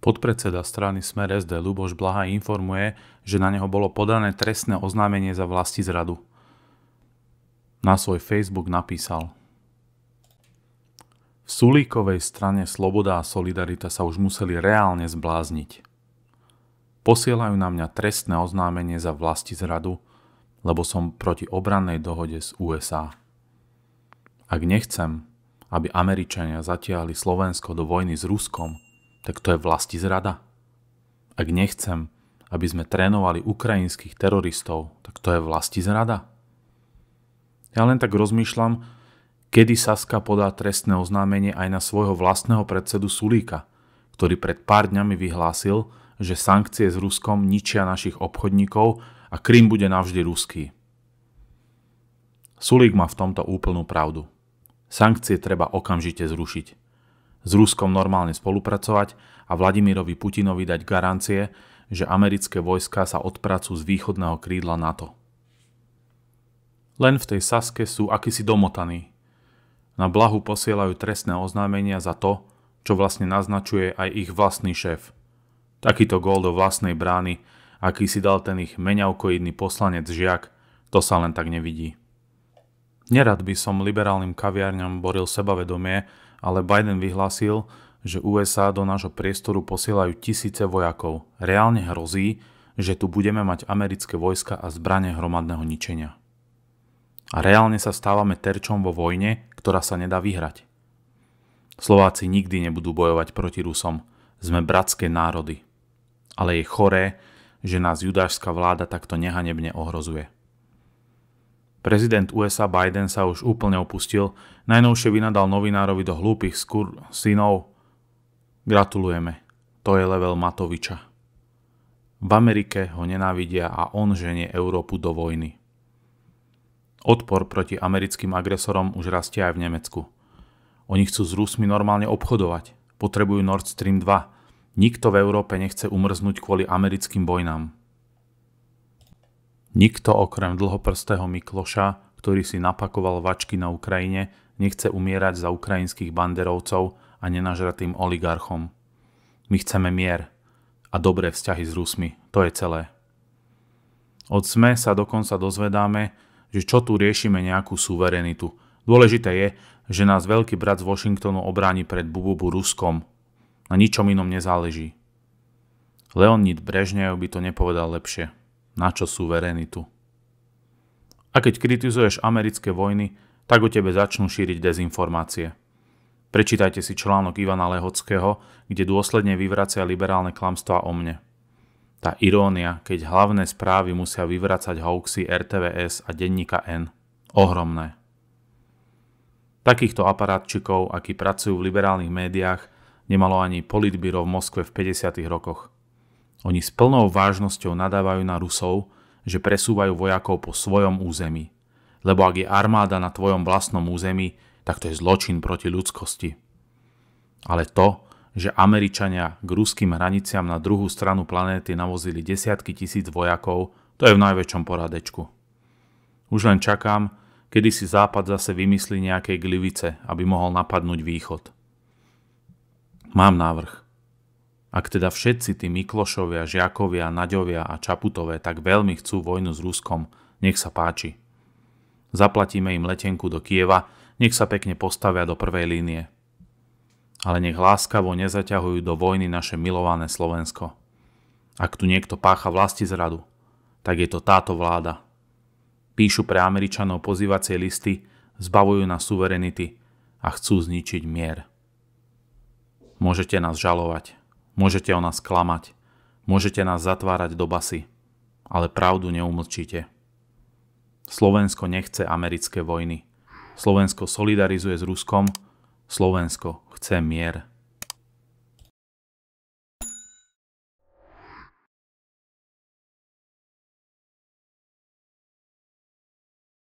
Podpredseda strany Smer SD Luboš Blaha informuje, že na neho bolo podané trestné oznámenie za vlasti zradu. Na svoj Facebook napísal V Sulíkovej strane Sloboda a Solidarita sa už museli reálne zblázniť. Posielajú na mňa trestné oznámenie za vlasti zradu, lebo som proti obrannej dohode z USA. Ak nechcem, aby Američania zatiahli Slovensko do vojny s Ruskom, tak to je vlasti zrada. Ak nechcem, aby sme trénovali ukrajinských teroristov, tak to je vlasti zrada. Ja len tak rozmýšľam, kedy Saska podá trestné oznámenie aj na svojho vlastného predsedu Sulíka, ktorý pred pár dňami vyhlásil, že sankcie s Ruskom ničia našich obchodníkov a Krym bude navždy ruský. Sulík má v tomto úplnú pravdu. Sankcie treba okamžite zrušiť s Ruskom normálne spolupracovať a Vladimirovi Putinovi dať garancie, že americké vojska sa odpracujú z východného krídla NATO. Len v tej Saske sú akýsi domotaní. Na blahu posielajú trestné oznámenia za to, čo vlastne naznačuje aj ich vlastný šéf. Takýto gól do vlastnej brány, aký si dal ten ich meniavkoidný poslanec Žiak, to sa len tak nevidí. Nerad by som liberálnym kaviarňom boril sebavedomie, ale Biden vyhlásil, že USA do nášho priestoru posielajú tisíce vojakov. Reálne hrozí, že tu budeme mať americké vojska a zbranie hromadného ničenia. A reálne sa stávame terčom vo vojne, ktorá sa nedá vyhrať. Slováci nikdy nebudú bojovať proti Rusom. Sme bratské národy. Ale je choré, že nás judášská vláda takto nehanebne ohrozuje. Prezident USA Biden sa už úplne opustil, najnovšie vynadal novinárovi do hlúpych skur synov. Gratulujeme, to je level Matoviča. V Amerike ho nenávidia a on ženie Európu do vojny. Odpor proti americkým agresorom už rastie aj v Nemecku. Oni chcú s Rusmi normálne obchodovať, potrebujú Nord Stream 2. Nikto v Európe nechce umrznúť kvôli americkým vojnám. Nikto okrem dlhoprstého Mikloša, ktorý si napakoval vačky na Ukrajine, nechce umierať za ukrajinských banderovcov a nenažratým oligarchom. My chceme mier a dobré vzťahy s Rusmi. To je celé. Od SME sa dokonca dozvedáme, že čo tu riešime nejakú suverenitu. Dôležité je, že nás veľký brat z Washingtonu obráni pred bububu Ruskom. Na ničom inom nezáleží. Leonid Brežnev by to nepovedal lepšie na čo suverenitu. A keď kritizuješ americké vojny, tak o tebe začnú šíriť dezinformácie. Prečítajte si článok Ivana Lehockého, kde dôsledne vyvracia liberálne klamstvá o mne. Tá irónia, keď hlavné správy musia vyvracať hoaxy RTVS a denníka N. Ohromné. Takýchto aparátčikov, akí pracujú v liberálnych médiách, nemalo ani politbyro v Moskve v 50. rokoch. Oni s plnou vážnosťou nadávajú na Rusov, že presúvajú vojakov po svojom území. Lebo ak je armáda na tvojom vlastnom území, tak to je zločin proti ľudskosti. Ale to, že Američania k ruským hraniciam na druhú stranu planéty navozili desiatky tisíc vojakov, to je v najväčšom poradečku. Už len čakám, kedy si Západ zase vymyslí nejaké glivice, aby mohol napadnúť Východ. Mám návrh. Ak teda všetci tí Miklošovia, Žiakovia, Naďovia a Čaputové tak veľmi chcú vojnu s Ruskom, nech sa páči. Zaplatíme im letenku do Kieva, nech sa pekne postavia do prvej línie. Ale nech láskavo nezaťahujú do vojny naše milované Slovensko. Ak tu niekto pácha vlasti zradu, tak je to táto vláda. Píšu pre Američanov pozývacie listy, zbavujú na suverenity a chcú zničiť mier. Môžete nás žalovať. Môžete o nás klamať, môžete nás zatvárať do basy, ale pravdu neumlčíte. Slovensko nechce americké vojny. Slovensko solidarizuje s Ruskom, Slovensko chce mier.